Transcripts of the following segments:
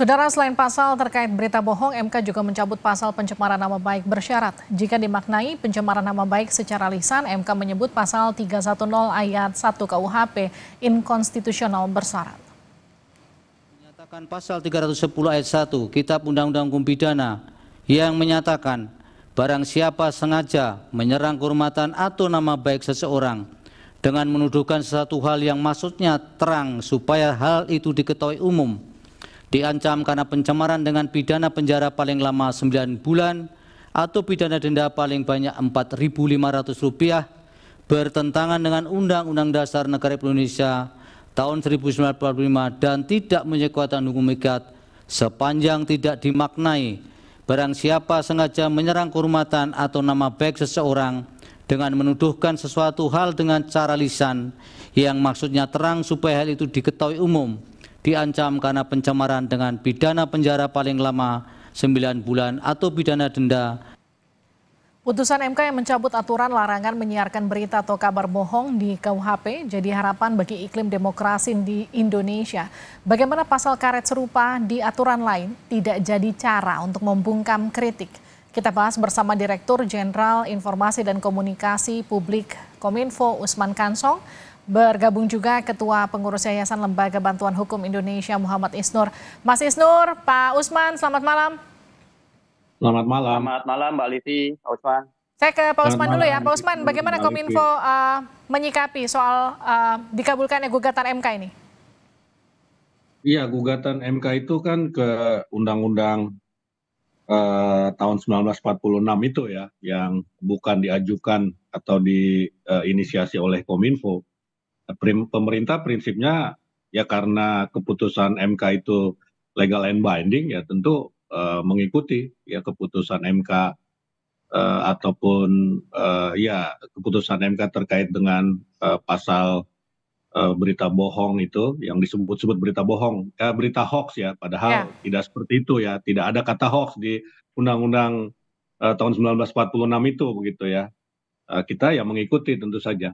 Saudara selain pasal terkait berita bohong, MK juga mencabut pasal pencemaran nama baik bersyarat. Jika dimaknai pencemaran nama baik secara lisan, MK menyebut pasal 310 ayat 1 KUHP inkonstitusional bersyarat. Menyatakan pasal 310 ayat 1 Kitab Undang-Undang Hukum Pidana yang menyatakan barang siapa sengaja menyerang kehormatan atau nama baik seseorang dengan menuduhkan sesuatu hal yang maksudnya terang supaya hal itu diketahui umum diancam karena pencemaran dengan pidana penjara paling lama 9 bulan atau pidana denda paling banyak Rp4.500 bertentangan dengan Undang-Undang Dasar Negara Indonesia tahun 1945 dan tidak menjadi hukum ikat sepanjang tidak dimaknai barang siapa sengaja menyerang kehormatan atau nama baik seseorang dengan menuduhkan sesuatu hal dengan cara lisan yang maksudnya terang supaya hal itu diketahui umum diancam karena pencemaran dengan pidana penjara paling lama 9 bulan atau pidana denda Putusan MK yang mencabut aturan larangan menyiarkan berita atau kabar bohong di KUHP jadi harapan bagi iklim demokrasi di Indonesia. Bagaimana pasal karet serupa di aturan lain tidak jadi cara untuk membungkam kritik? Kita bahas bersama Direktur Jenderal Informasi dan Komunikasi Publik Kominfo Usman Kansong Bergabung juga Ketua Pengurus Yayasan Lembaga Bantuan Hukum Indonesia Muhammad Isnur. Mas Isnur, Pak Usman, selamat malam. Selamat malam. Selamat malam Mbak Livi, Pak Usman. Saya ke Pak Usman dulu ya. Pak Usman, bagaimana Kominfo uh, menyikapi soal uh, dikabulkannya gugatan MK ini? Iya, gugatan MK itu kan ke Undang-Undang uh, tahun 1946 itu ya, yang bukan diajukan atau diinisiasi oleh Kominfo pemerintah prinsipnya ya karena keputusan mk itu legal and binding ya tentu eh, mengikuti ya keputusan mk eh, ataupun eh, ya keputusan mk terkait dengan pasal berita bohong itu yang disebut-sebut berita bohong, eh, berita hoax ya, padahal yeah. tidak seperti itu ya, tidak ada kata hoax di Undang-Undang uh, tahun 1946 itu begitu ya. uh, kita ya mengikuti tentu saja.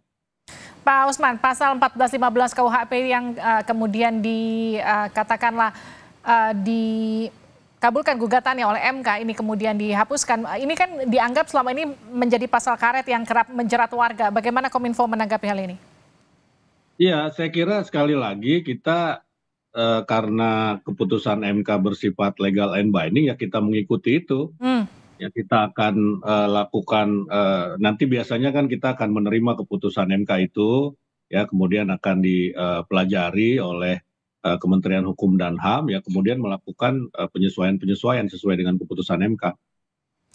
Pak Usman, pasal 1415 KUHP yang uh, kemudian dikatakanlah eh, uh, eh, uh, dikabulkan gugatannya oleh MK ini kemudian dihapuskan. Ini kan dianggap selama ini menjadi pasal karet yang kerap menjerat warga. Bagaimana Kominfo menanggapi hal ini? Iya, saya kira sekali lagi kita uh, karena keputusan MK bersifat legal and binding ya kita mengikuti itu. Hmm. Ya kita akan eh, lakukan eh, nanti biasanya kan kita akan menerima keputusan mk itu ya kemudian akan dipelajari eh, oleh Kementerian Hukum dan HAM ya kemudian melakukan penyesuaian-penyesuaian sesuai dengan keputusan MK.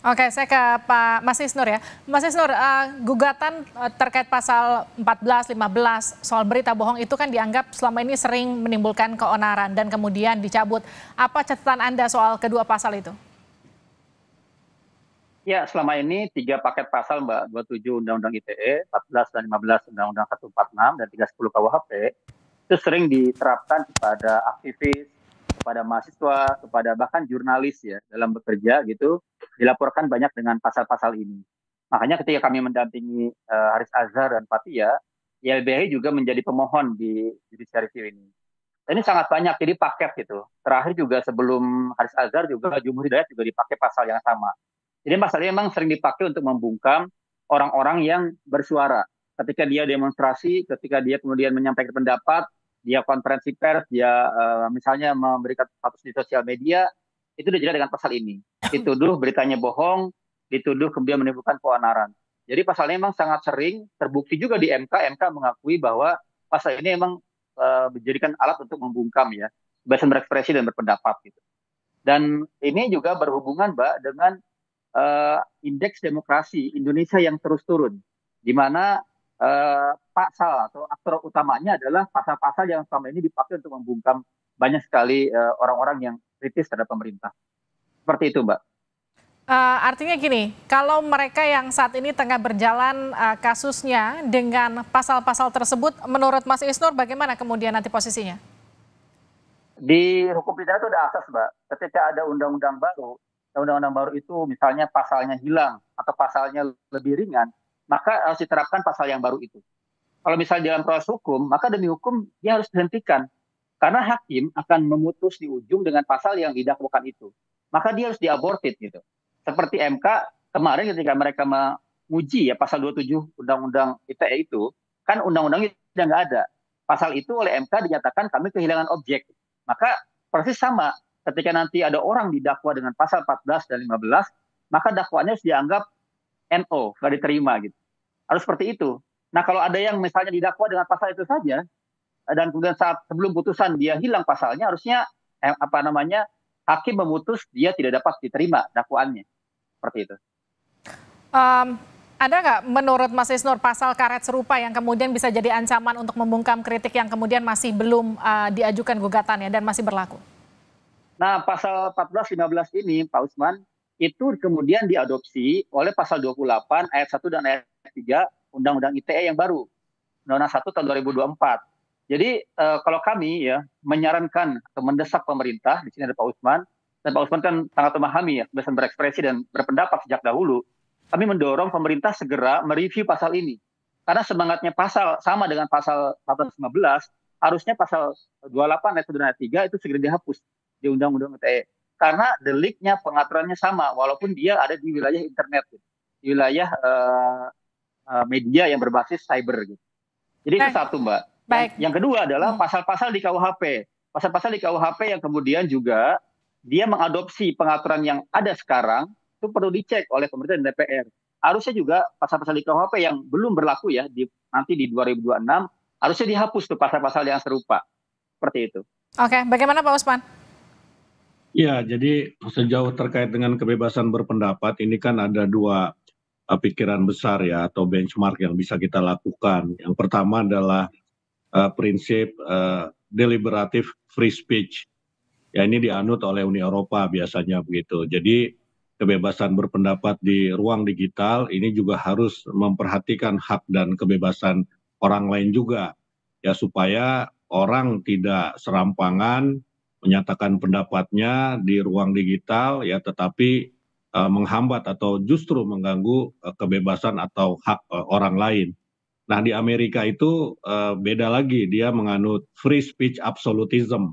Oke, saya ke Pak Mas Isnur ya. Mas Isnur, uh, gugatan terkait pasal 14, 15 soal berita bohong itu kan dianggap selama ini sering menimbulkan keonaran dan kemudian dicabut. Apa catatan Anda soal kedua pasal itu? Ya, selama ini tiga paket pasal Mbak, 27 Undang-Undang ITE, 14 dan 15 Undang-Undang 146 dan 310 KUHP itu sering diterapkan kepada aktivis, kepada mahasiswa, kepada bahkan jurnalis ya dalam bekerja gitu dilaporkan banyak dengan pasal-pasal ini. Makanya ketika kami mendampingi uh, Haris Azhar dan Fatia, YLBHI juga menjadi pemohon di judicial review ini. Dan ini sangat banyak jadi paket gitu. Terakhir juga sebelum Haris Azhar juga Jumhur Hidayat juga dipakai pasal yang sama jadi masalahnya memang sering dipakai untuk membungkam orang-orang yang bersuara. Ketika dia demonstrasi, ketika dia kemudian menyampaikan pendapat, dia konferensi pers, dia uh, misalnya memberikan status di sosial media, itu dijerat dengan pasal ini. Dituduh beritanya bohong, dituduh kemudian menimbulkan keonaran. Jadi pasalnya memang sangat sering terbukti juga di MK. MK mengakui bahwa pasal ini memang uh, dijadikan alat untuk membungkam ya kebebasan berekspresi dan berpendapat gitu. Dan ini juga berhubungan Mbak dengan uh, indeks demokrasi Indonesia yang terus turun, di mana uh, eh, pasal atau aktor utamanya adalah pasal-pasal yang selama ini dipakai untuk membungkam banyak sekali eh, orang-orang uh, yang kritis terhadap pemerintah. Seperti itu, Mbak. Uh, artinya gini, kalau mereka yang saat ini tengah berjalan uh, kasusnya dengan pasal-pasal tersebut, menurut Mas Isnur bagaimana kemudian nanti posisinya? Di hukum pidana itu ada asas, Mbak. Ketika ada undang-undang baru, undang-undang baru itu misalnya pasalnya hilang atau pasalnya lebih ringan, maka harus diterapkan pasal yang baru itu. Kalau misalnya dalam proses hukum, maka demi hukum dia harus dihentikan. Karena hakim akan memutus di ujung dengan pasal yang didakwakan itu. Maka dia harus diabortit gitu. Seperti MK kemarin ketika mereka menguji ya pasal 27 Undang-Undang ITE itu, kan undang-undangnya sudah nggak ada. Pasal itu oleh MK dinyatakan kami kehilangan objek. Maka persis sama ketika nanti ada orang didakwa dengan pasal 14 dan 15, maka dakwaannya harus dianggap NO, nggak diterima gitu. Harus seperti itu. Nah kalau ada yang misalnya didakwa dengan pasal itu saja, dan kemudian saat sebelum putusan dia hilang pasalnya, harusnya eh, apa namanya hakim memutus dia tidak dapat diterima dakwaannya, seperti itu. Um, ada nggak menurut Mas Isnur pasal karet serupa yang kemudian bisa jadi ancaman untuk membungkam kritik yang kemudian masih belum uh, diajukan gugatannya dan masih berlaku? Nah, pasal 14 15 ini Pak Usman itu kemudian diadopsi oleh pasal 28 ayat 1 dan ayat 3 Undang-Undang ITE yang baru. Undang-Undang 1 tahun 2024. Jadi eh, kalau kami ya menyarankan atau mendesak pemerintah di sini ada Pak Usman dan Pak Usman kan sangat memahami ya kebebasan berekspresi dan berpendapat sejak dahulu. Kami mendorong pemerintah segera mereview pasal ini. Karena semangatnya pasal sama dengan pasal 115, harusnya pasal 28 ayat 1 dan ayat 3 itu segera dihapus di Undang-Undang ITE eh, karena deliknya pengaturannya sama walaupun dia ada di wilayah internet gitu. di wilayah uh, uh, media yang berbasis cyber gitu. Jadi baik. itu satu mbak. Baik. Yang kedua adalah hmm. pasal-pasal di KUHP, pasal-pasal di KUHP yang kemudian juga dia mengadopsi pengaturan yang ada sekarang itu perlu dicek oleh pemerintah dan DPR. Harusnya juga pasal-pasal di KUHP yang belum berlaku ya di, nanti di 2026 harusnya dihapus tuh pasal-pasal yang serupa seperti itu. Oke, bagaimana Pak Usman? ya jadi sejauh terkait dengan kebebasan berpendapat ini kan ada dua eh, pikiran besar ya atau benchmark yang bisa kita lakukan yang pertama adalah eh, prinsip eh, deliberative free speech ya ini dianut oleh Uni Eropa biasanya begitu jadi kebebasan berpendapat di ruang digital ini juga harus memperhatikan hak dan kebebasan orang lain juga ya supaya orang tidak serampangan menyatakan pendapatnya di ruang digital ya tetapi eh, menghambat atau justru mengganggu eh, kebebasan atau hak eh, orang lain. Nah di Amerika itu beda lagi dia menganut free speech absolutism.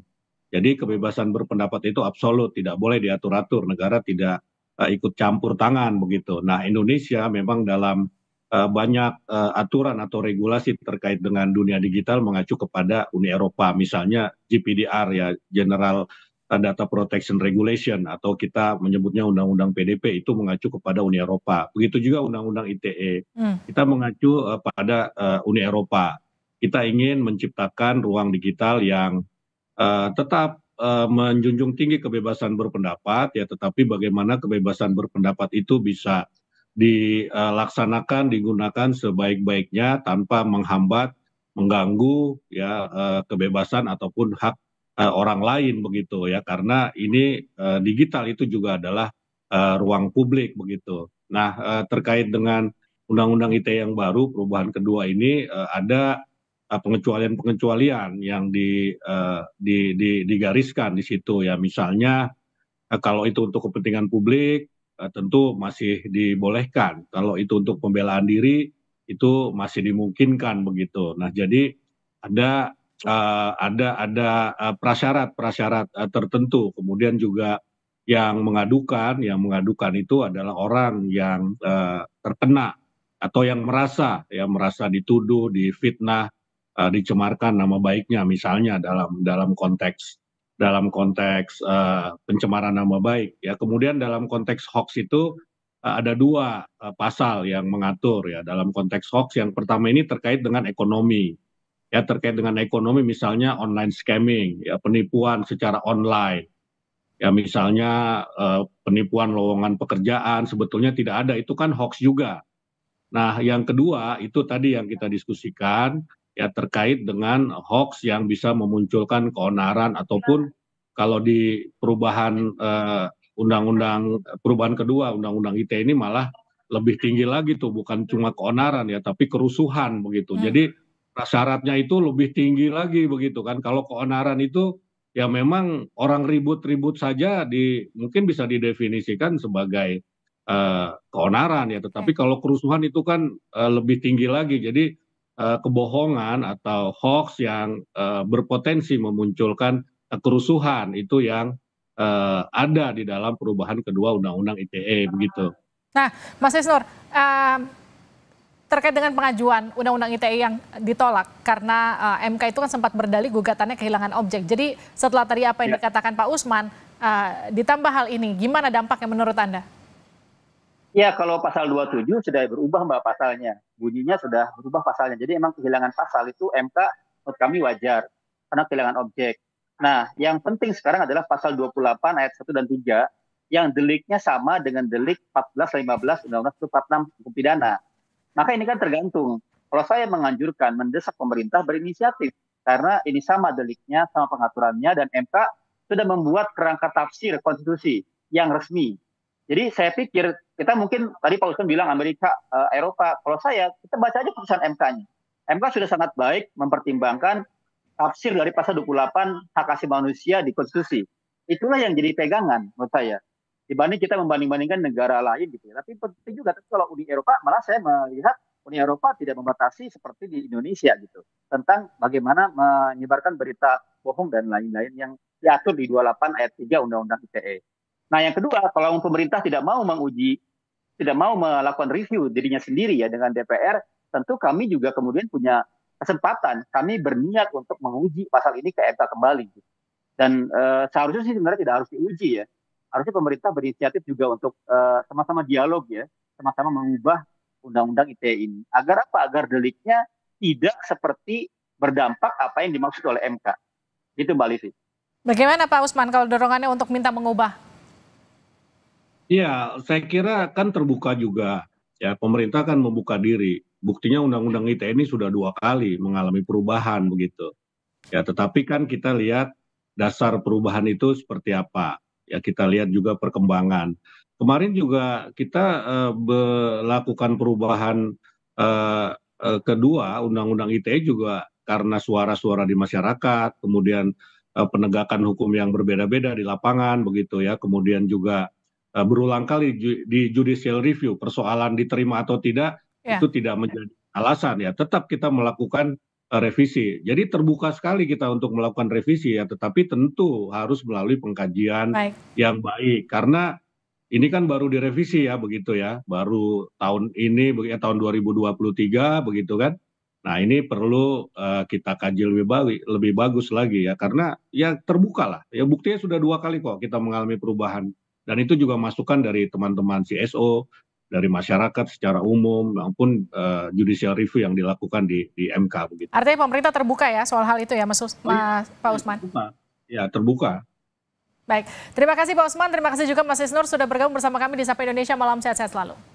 Jadi kebebasan berpendapat itu absolut, tidak boleh diatur-atur, negara tidak ikut campur tangan begitu. Nah Indonesia memang dalam Eh, banyak eh, aturan atau regulasi terkait dengan dunia digital mengacu kepada uni eropa misalnya gpdr ya general data protection regulation atau kita menyebutnya undang-undang pdp itu mengacu kepada uni eropa begitu juga undang-undang ite hmm. kita mengacu eh, pada uni eropa kita ingin menciptakan ruang digital yang uh, tetap uh, menjunjung tinggi kebebasan berpendapat ya tetapi bagaimana kebebasan berpendapat itu bisa dilaksanakan digunakan sebaik-baiknya tanpa menghambat mengganggu ya eh, kebebasan ataupun hak eh, orang lain begitu ya karena ini eh, digital itu juga adalah ruang publik begitu. Nah, terkait dengan undang-undang ITE yang baru perubahan kedua ini ada pengecualian-pengecualian yang di, di, digariskan di situ ya misalnya kalau itu untuk kepentingan publik Eh, tentu masih dibolehkan. Kalau itu untuk pembelaan diri itu masih dimungkinkan begitu. Nah, jadi ada uh, ada ada prasyarat-prasyarat eh, uh, tertentu. Kemudian juga yang mengadukan, yang mengadukan itu adalah orang yang uh, terkena atau yang merasa ya merasa dituduh, difitnah, uh, dicemarkan nama baiknya misalnya dalam dalam konteks dalam konteks eh, pencemaran nama baik ya kemudian dalam konteks hoax itu eh, ada dua eh, pasal yang mengatur ya dalam konteks hoax yang pertama ini terkait dengan ekonomi ya terkait dengan ekonomi misalnya online scamming ya penipuan secara online ya misalnya uh, penipuan lowongan pekerjaan sebetulnya tidak ada itu kan hoax juga nah yang kedua itu tadi yang kita diskusikan ya terkait dengan hoax yang bisa memunculkan keonaran ataupun kalau di perubahan eh, undang-undang perubahan kedua undang-undang ITE ini malah lebih tinggi lagi tuh bukan cuma keonaran ya tapi kerusuhan begitu. Hmm. Jadi syaratnya itu lebih tinggi lagi begitu kan. Kalau keonaran itu ya memang orang ribut-ribut saja di mungkin bisa didefinisikan sebagai uh, keonaran ya. Tetapi iya. kalau kerusuhan itu kan uh, lebih tinggi lagi. Jadi Eh, kebohongan atau hoax yang eh, berpotensi memunculkan kerusuhan itu yang eh, ada di dalam perubahan kedua undang-undang ITE begitu. Nah, Mas Isnur, um, terkait dengan pengajuan undang-undang ITE yang ditolak karena uh, MK itu kan sempat berdalih gugatannya kehilangan objek. Jadi setelah tadi apa yang ya. dikatakan Pak Usman, uh, ditambah hal ini, gimana dampaknya menurut Anda? Ya, kalau pasal 27 sudah berubah Mbak pasalnya bunyinya sudah berubah pasalnya. Jadi emang kehilangan pasal itu MK menurut kami wajar karena kehilangan objek. Nah, yang penting sekarang adalah pasal 28 ayat 1 dan 3 yang deliknya sama dengan delik 14 15 Undang-Undang 146 hukum pidana. Maka ini kan tergantung. Kalau saya menganjurkan mendesak pemerintah berinisiatif karena ini sama deliknya, sama pengaturannya dan MK sudah membuat kerangka tafsir konstitusi yang resmi. Jadi saya pikir kita mungkin tadi Pak Usman bilang Amerika, uh, Eropa. Kalau saya, kita baca aja putusan MK-nya. MK sudah sangat baik mempertimbangkan tafsir dari pasal 28 hak asasi manusia di konstitusi. Itulah yang jadi pegangan menurut saya. Dibanding kita membanding-bandingkan negara lain gitu. ya. Tapi penting juga tapi kalau Uni Eropa malah saya melihat Uni Eropa tidak membatasi seperti di Indonesia gitu tentang bagaimana menyebarkan berita bohong dan lain-lain yang diatur di 28 ayat 3 Undang-Undang ITE. Nah, yang kedua, kalau pemerintah tidak mau menguji tidak mau melakukan review dirinya sendiri ya dengan DPR, tentu kami juga kemudian punya kesempatan kami berniat untuk menguji pasal ini ke MK kembali. Dan uh, seharusnya sih sebenarnya tidak harus diuji ya. Harusnya pemerintah berinisiatif juga untuk eh, sama-sama dialog ya, sama-sama mengubah undang-undang ITE ini. Agar apa? Agar deliknya tidak seperti berdampak apa yang dimaksud oleh MK. Itu Mbak Livi. Bagaimana Pak Usman kalau dorongannya untuk minta mengubah ya saya kira kan terbuka juga ya pemerintah kan membuka diri buktinya undang-undang ITE ini sudah dua kali mengalami perubahan begitu ya tetapi kan kita lihat dasar perubahan itu seperti apa ya kita lihat juga perkembangan kemarin juga kita uh, melakukan perubahan uh, uh, kedua undang-undang ITE juga karena suara-suara di masyarakat kemudian uh, penegakan hukum yang berbeda-beda di lapangan begitu ya kemudian juga Eh, berulang kali di judicial review persoalan diterima atau tidak ya. itu tidak menjadi alasan ya tetap kita melakukan eh, revisi. Jadi terbuka sekali kita untuk melakukan revisi ya, tetapi tentu harus melalui pengkajian baik. yang baik karena ini kan baru direvisi ya begitu ya, baru tahun ini ya, tahun 2023 begitu kan. Nah, ini perlu uh, kita kaji lebih baik, lebih bagus lagi ya karena ya terbukalah. Ya buktinya sudah dua kali kok kita mengalami perubahan dan itu juga masukan dari teman-teman CSO, dari masyarakat secara umum maupun uh, judicial review yang dilakukan di, di MK begitu. Artinya pemerintah terbuka ya soal hal itu ya Mas, oh iya, Mas Pak Usman. Ya terbuka. Baik, terima kasih Pak Usman, terima kasih juga Mas Isnur sudah bergabung bersama kami di Sapa Indonesia malam sehat-sehat selalu.